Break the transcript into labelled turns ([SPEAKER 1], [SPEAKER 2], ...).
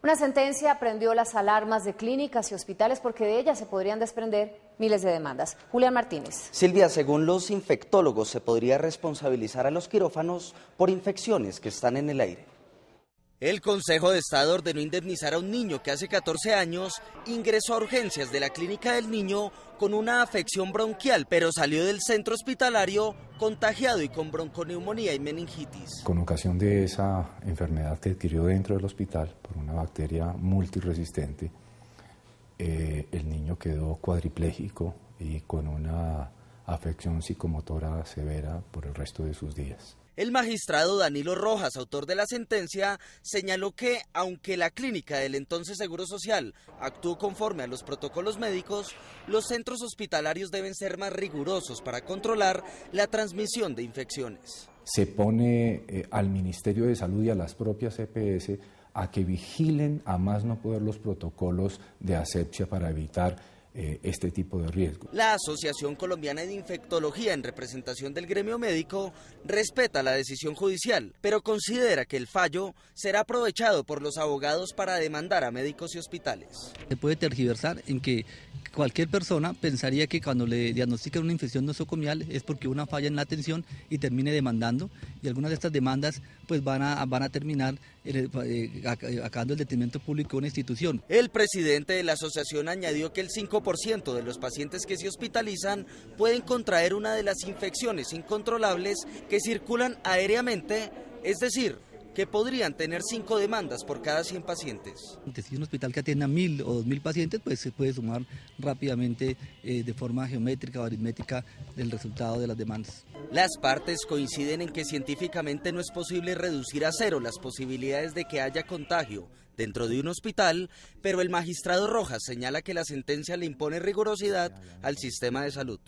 [SPEAKER 1] Una sentencia prendió las alarmas de clínicas y hospitales porque de ellas se podrían desprender miles de demandas. Julián Martínez. Silvia, según los infectólogos, se podría responsabilizar a los quirófanos por infecciones que están en el aire. El Consejo de Estado ordenó indemnizar a un niño que hace 14 años ingresó a urgencias de la clínica del niño con una afección bronquial, pero salió del centro hospitalario contagiado y con bronconeumonía y meningitis.
[SPEAKER 2] Con ocasión de esa enfermedad que adquirió dentro del hospital por una bacteria multiresistente, eh, el niño quedó cuadripléjico y con una afección psicomotora severa por el resto de sus días.
[SPEAKER 1] El magistrado Danilo Rojas, autor de la sentencia, señaló que, aunque la clínica del entonces Seguro Social actuó conforme a los protocolos médicos, los centros hospitalarios deben ser más rigurosos para controlar la transmisión de infecciones.
[SPEAKER 2] Se pone eh, al Ministerio de Salud y a las propias EPS a que vigilen a más no poder los protocolos de asepsia para evitar eh, este tipo de riesgo.
[SPEAKER 1] La Asociación Colombiana de Infectología, en representación del gremio médico, respeta la decisión judicial, pero considera que el fallo será aprovechado por los abogados para demandar a médicos y hospitales.
[SPEAKER 3] Se puede tergiversar en que cualquier persona pensaría que cuando le diagnostican una infección nosocomial es porque una falla en la atención y termine demandando y algunas de estas demandas pues van a, van a terminar eh, eh, acabando el detrimento público de una institución.
[SPEAKER 1] El presidente de la asociación añadió que el 5% de los pacientes que se hospitalizan pueden contraer una de las infecciones incontrolables que circulan aéreamente, es decir, que podrían tener cinco demandas por cada 100 pacientes.
[SPEAKER 3] Si un hospital que atienda mil o dos mil pacientes, pues se puede sumar rápidamente eh, de forma geométrica o aritmética el resultado de las demandas.
[SPEAKER 1] Las partes coinciden en que científicamente no es posible reducir a cero las posibilidades de que haya contagio dentro de un hospital, pero el magistrado Rojas señala que la sentencia le impone rigurosidad al sistema de salud.